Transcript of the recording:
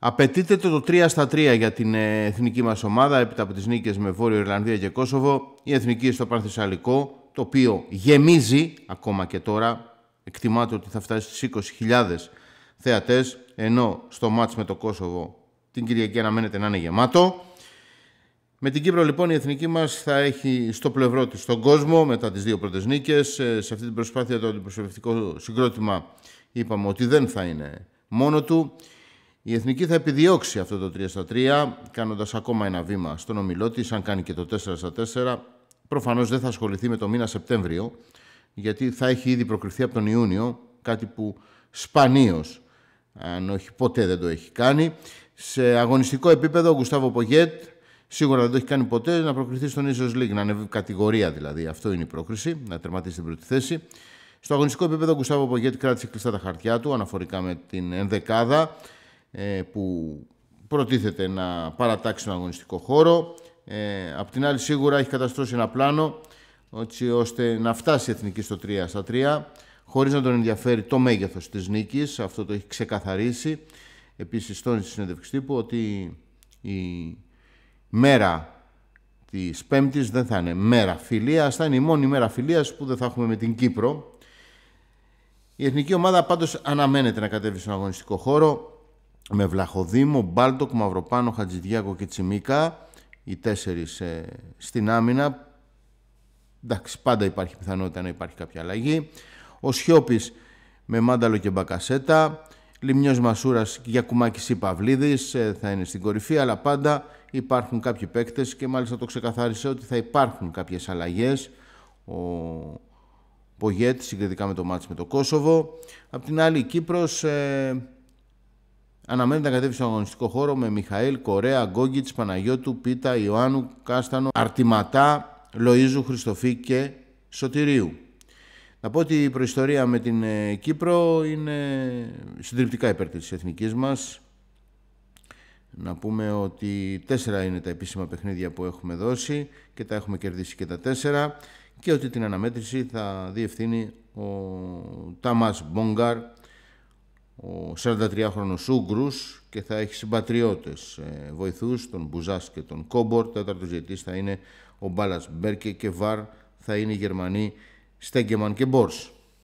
Απαιτείται το 3 στα 3 για την ε, εθνική μας ομάδα έπειτα από τις νίκες με Βόρειο Ιρλανδία και Κόσοβο. Η εθνική στο Πανθεσσαλικό, το οποίο γεμίζει ακόμα και τώρα. Εκτιμάται ότι θα φτάσει στις 20.000 θεατές, ενώ στο μάτς με το Κόσοβο την Κυριακή αναμένεται να είναι γεμάτο. Με την Κύπρο λοιπόν η εθνική μας θα έχει στο πλευρό της τον κόσμο μετά τις δύο πρώτες νίκες. Ε, σε αυτή την προσπάθεια το αντιπροσωπευτικό συγκρότημα είπαμε ότι δεν θα είναι μόνο του. Η Εθνική θα επιδιώξει αυτό το 3 στα 3, κάνοντας ακόμα ένα βήμα στον ομιλό της. Αν κάνει και το 4 στα 4, προφανώς δεν θα ασχοληθεί με το μήνα Σεπτέμβριο, γιατί θα έχει ήδη προκριθεί από τον Ιούνιο, κάτι που σπανίως, αν όχι ποτέ δεν το έχει κάνει. Σε αγωνιστικό επίπεδο, ο Γουστάβο Πογέτ σίγουρα δεν το έχει κάνει ποτέ να προκριθεί στον ίσω Λίγκ, να ανέβει κατηγορία δηλαδή. Αυτό είναι η πρόκριση, να τερματίσει την πρώτη θέση. Στο αγωνιστικό επίπεδο, ο Γουστάβο Πογέτ κράτησε κλειστά τα χαρτιά του αναφορικά με την ενδεκάδα. Ε, που προτίθεται να παρατάξει τον αγωνιστικό χώρο. Ε, απ' την άλλη σίγουρα έχει καταστρώσει ένα πλάνο ότι ώστε να φτάσει η Εθνική στο 3 στα 3 χωρίς να τον ενδιαφέρει το μέγεθος της νίκης. Αυτό το έχει ξεκαθαρίσει. Επίσης τόνισε στη συνέντευξη τύπου ότι η μέρα της Πέμπτης δεν θα είναι μέρα φιλίας, θα είναι η μόνη μέρα φιλίας που δεν θα έχουμε με την Κύπρο. Η εθνική ομάδα πάντως αναμένεται να κατέβει στον αγωνιστικό χώρο με Βλαχοδήμο, Μπάλτοκ, Μαυροπάνο, Χατζηδιάκο και Τσιμίκα, οι τέσσερις ε, στην άμυνα. Εντάξει, πάντα υπάρχει πιθανότητα να υπάρχει κάποια αλλαγή. Ο Σιώπης με Μάνταλο και Μπακασέτα, Λιμιός Μασούρας για ή Παυλίδης ε, θα είναι στην κορυφή, αλλά πάντα υπάρχουν κάποιοι παίκτες και μάλιστα το ξεκαθάρισε ότι θα υπάρχουν κάποιες αλλαγές. Ο Πογέτη συγκριτικά με το μάτς με το Κόσοβο. Απ' την άλλη η Κύπρος... Ε, Αναμένεται να κατέβει στον αγωνιστικό χώρο με Μιχαήλ, Κορέα, Γκόγκιτ, Παναγιώτου, Πίτα, Ιωάννου, Κάστανο, Αρτιματά, Λοίζου, Χριστοφή και Σωτηρίου. Να πω ότι η προϊστορία με την ε, Κύπρο είναι συντριπτικά υπέρ της εθνικής μας. Να πούμε ότι τέσσερα είναι τα επίσημα παιχνίδια που έχουμε δώσει και τα έχουμε κερδίσει και τα τέσσερα και ότι την αναμέτρηση θα διευθύνει ο Τάμας Μπόγκαρ ο 43χρονος Ούγκρους και θα έχει συμπατριώτες ε, βοηθούς, τον Μπουζάς και τον Κόμπορ. Τέταρτος διετής θα είναι ο Μπάλας Μπέρκε και Βαρ θα είναι οι Γερμανοί Στέγκεμαν και Μπόρς.